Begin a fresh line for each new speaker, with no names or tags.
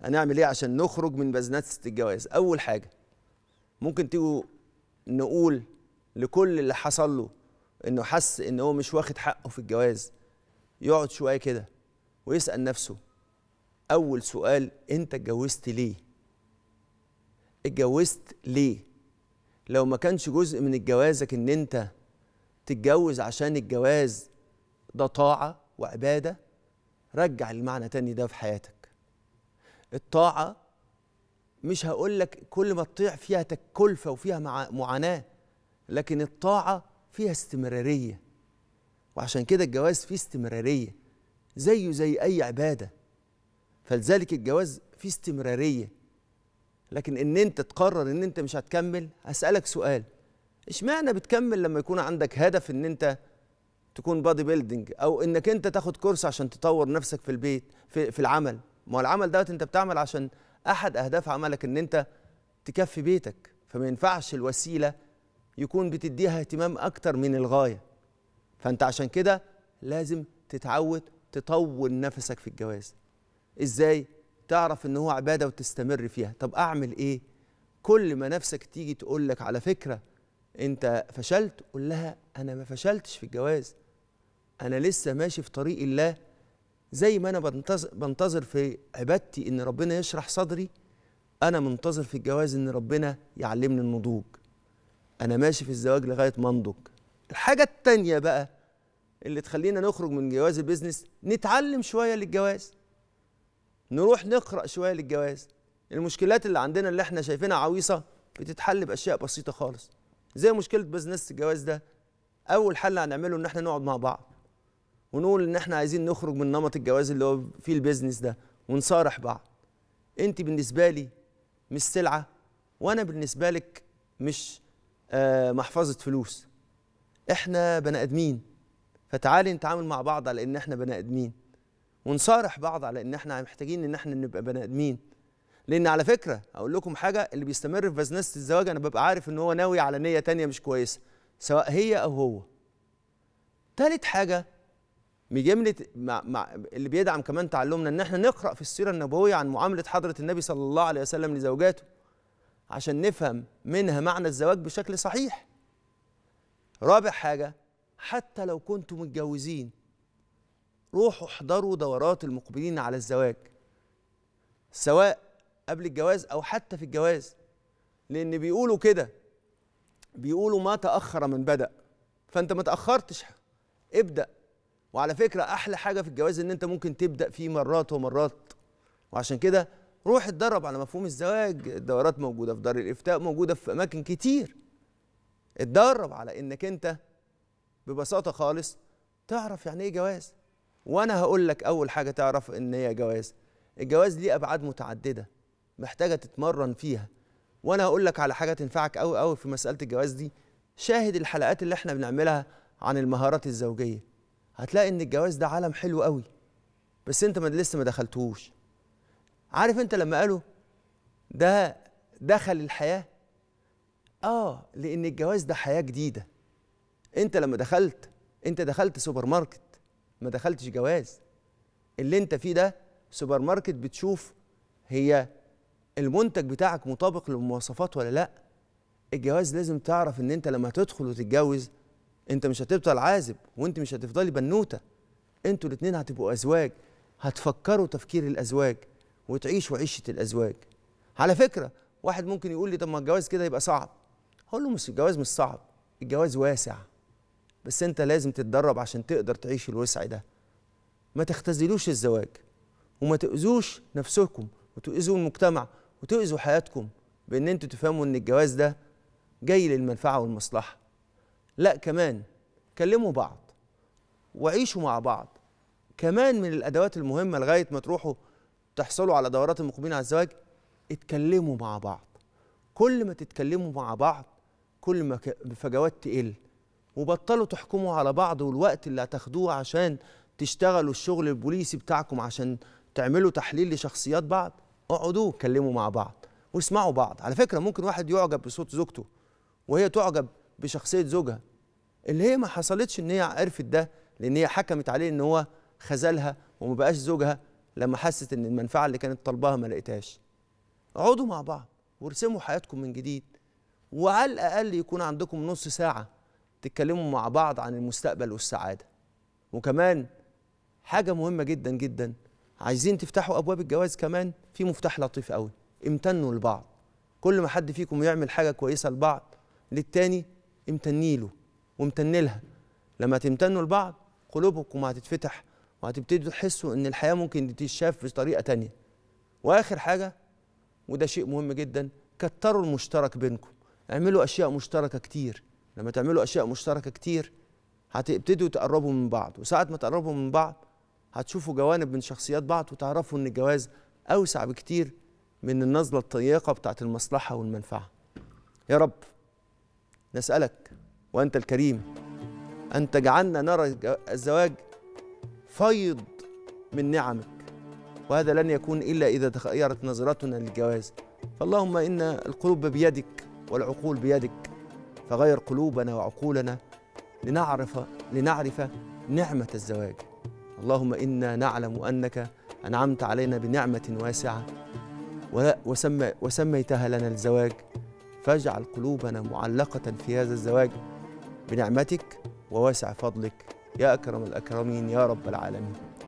هنعمل ايه عشان نخرج من بزنسة الجواز اول حاجة ممكن تيجوا نقول لكل اللي حصل له انه حس ان هو مش واخد حقه في الجواز يقعد شوية كده ويسأل نفسه اول سؤال انت اتجوزت ليه اتجوزت ليه لو ما كانش جزء من الجوازك ان انت تتجوز عشان الجواز ده طاعة وعبادة رجع المعنى تاني ده في حياتك الطاعه مش هقول لك كل ما تطيع فيها تكلفه وفيها معاناه لكن الطاعه فيها استمراريه وعشان كده الجواز فيه استمراريه زيه زي اي عباده فلذلك الجواز فيه استمراريه لكن ان انت تقرر ان انت مش هتكمل هسالك سؤال اشمعنى بتكمل لما يكون عندك هدف ان انت تكون بادي بيلدينج او انك انت تاخد كورس عشان تطور نفسك في البيت في, في العمل ما هو العمل دوت انت بتعمل عشان احد اهداف عملك ان انت تكفي بيتك فما ينفعش الوسيله يكون بتديها اهتمام اكتر من الغايه فانت عشان كده لازم تتعود تطول نفسك في الجواز ازاي تعرف ان هو عباده وتستمر فيها طب اعمل ايه كل ما نفسك تيجي تقول لك على فكره انت فشلت قول لها انا ما فشلتش في الجواز انا لسه ماشي في طريق الله زي ما انا بنتظر في عبادتي ان ربنا يشرح صدري انا منتظر في الجواز ان ربنا يعلمني النضوج انا ماشي في الزواج لغايه ما انضج الحاجه الثانيه بقى اللي تخلينا نخرج من جواز البيزنس نتعلم شويه للجواز نروح نقرا شويه للجواز المشكلات اللي عندنا اللي احنا شايفينها عويصه بتتحل باشياء بسيطه خالص زي مشكله بزنس الجواز ده اول حل هنعمله ان احنا نقعد مع بعض ونقول ان احنا عايزين نخرج من نمط الجواز اللي هو فيه البيزنس ده ونصارح بعض انت بالنسبه لي مش سلعه وانا بالنسبه لك مش آه، محفظه فلوس احنا بني ادمين فتعالي نتعامل مع بعض على ان احنا بني ادمين ونصارح بعض على ان احنا محتاجين ان احنا نبقى بني ادمين لان على فكره اقول لكم حاجه اللي بيستمر في بزنس الزواج انا ببقى عارف ان هو ناوي على نيه تانية مش كويسه سواء هي او هو تالت حاجه من مع مع اللي بيدعم كمان تعلمنا ان احنا نقرا في السيره النبويه عن معامله حضره النبي صلى الله عليه وسلم لزوجاته عشان نفهم منها معنى الزواج بشكل صحيح رابع حاجه حتى لو كنتم متجوزين روحوا احضروا دورات المقبلين على الزواج سواء قبل الجواز او حتى في الجواز لان بيقولوا كده بيقولوا ما تاخر من بدا فانت ما تاخرتش ابدا وعلى فكره احلى حاجه في الجواز ان انت ممكن تبدا فيه مرات ومرات وعشان كده روح اتدرب على مفهوم الزواج الدورات موجوده في دار الافتاء موجوده في اماكن كتير اتدرب على انك انت ببساطه خالص تعرف يعني ايه جواز وانا هقول لك اول حاجه تعرف ان هي جواز الجواز ليه ابعاد متعدده محتاجه تتمرن فيها وانا هقول لك على حاجه تنفعك قوي قوي في مساله الجواز دي شاهد الحلقات اللي احنا بنعملها عن المهارات الزوجيه هتلاقي ان الجواز ده عالم حلو قوي بس انت ما لسه ما دخلتوش عارف انت لما قالوا ده دخل الحياه اه لان الجواز ده حياه جديده انت لما دخلت انت دخلت سوبر ماركت ما دخلتش جواز اللي انت فيه ده سوبر ماركت بتشوف هي المنتج بتاعك مطابق للمواصفات ولا لا الجواز لازم تعرف ان انت لما تدخل وتتجوز انت مش هتفضل عازب وانت مش هتفضلي بنوته انتوا الاثنين هتبقوا ازواج هتفكروا تفكير الازواج وتعيشوا عيشه الازواج على فكره واحد ممكن يقول لي طب ما الجواز كده يبقى صعب هقول له مش الجواز مش صعب الجواز واسع بس انت لازم تتدرب عشان تقدر تعيش الوسع ده ما تختزلوش الزواج وما تؤذوش نفسكم وتؤذوا المجتمع وتؤذوا حياتكم بان انتوا تفهموا ان الجواز ده جاي للمنفعه والمصلحه لا كمان كلموا بعض وعيشوا مع بعض كمان من الادوات المهمه لغايه ما تروحوا تحصلوا على دورات المقبلين على الزواج اتكلموا مع بعض كل ما تتكلموا مع بعض كل ما فجوات تقل وبطلوا تحكموا على بعض والوقت اللي هتاخدوه عشان تشتغلوا الشغل البوليسي بتاعكم عشان تعملوا تحليل لشخصيات بعض اقعدوا اتكلموا مع بعض واسمعوا بعض على فكره ممكن واحد يعجب بصوت زوجته وهي تعجب بشخصيه زوجها اللي هي ما حصلتش ان هي عرفت ده لان هي حكمت عليه ان هو خذلها وما بقاش زوجها لما حست ان المنفعه اللي كانت طالباها ما لقيتهاش اقعدوا مع بعض وارسموا حياتكم من جديد وعلى الاقل يكون عندكم نص ساعه تتكلموا مع بعض عن المستقبل والسعاده وكمان حاجه مهمه جدا جدا عايزين تفتحوا ابواب الجواز كمان في مفتاح لطيف قوي امتنوا لبعض كل ما حد فيكم يعمل حاجه كويسه لبعض للتاني امتني له وامتني لها لما تمتنوا لبعض قلوبكم هتتفتح وهتبتدوا تحسوا ان الحياه ممكن تتشاف بطريقه تانية واخر حاجه وده شيء مهم جدا كتروا المشترك بينكم اعملوا اشياء مشتركه كتير لما تعملوا اشياء مشتركه كتير هتبتدوا تقربوا من بعض وساعه ما تقربوا من بعض هتشوفوا جوانب من شخصيات بعض وتعرفوا ان الجواز اوسع بكتير من النظره الطيقه بتاعه المصلحه والمنفعه يا رب نسألك وأنت الكريم أن تجعلنا نرى الزواج فيض من نعمك وهذا لن يكون إلا إذا تغيرت نظرتنا للجواز فاللهم إن القلوب بيدك والعقول بيدك فغير قلوبنا وعقولنا لنعرف لنعرف نعمة الزواج اللهم إنا نعلم أنك أنعمت علينا بنعمة واسعة وسميتها لنا الزواج فاجعل قلوبنا معلقة في هذا الزواج بنعمتك وواسع فضلك يا أكرم الأكرمين يا رب العالمين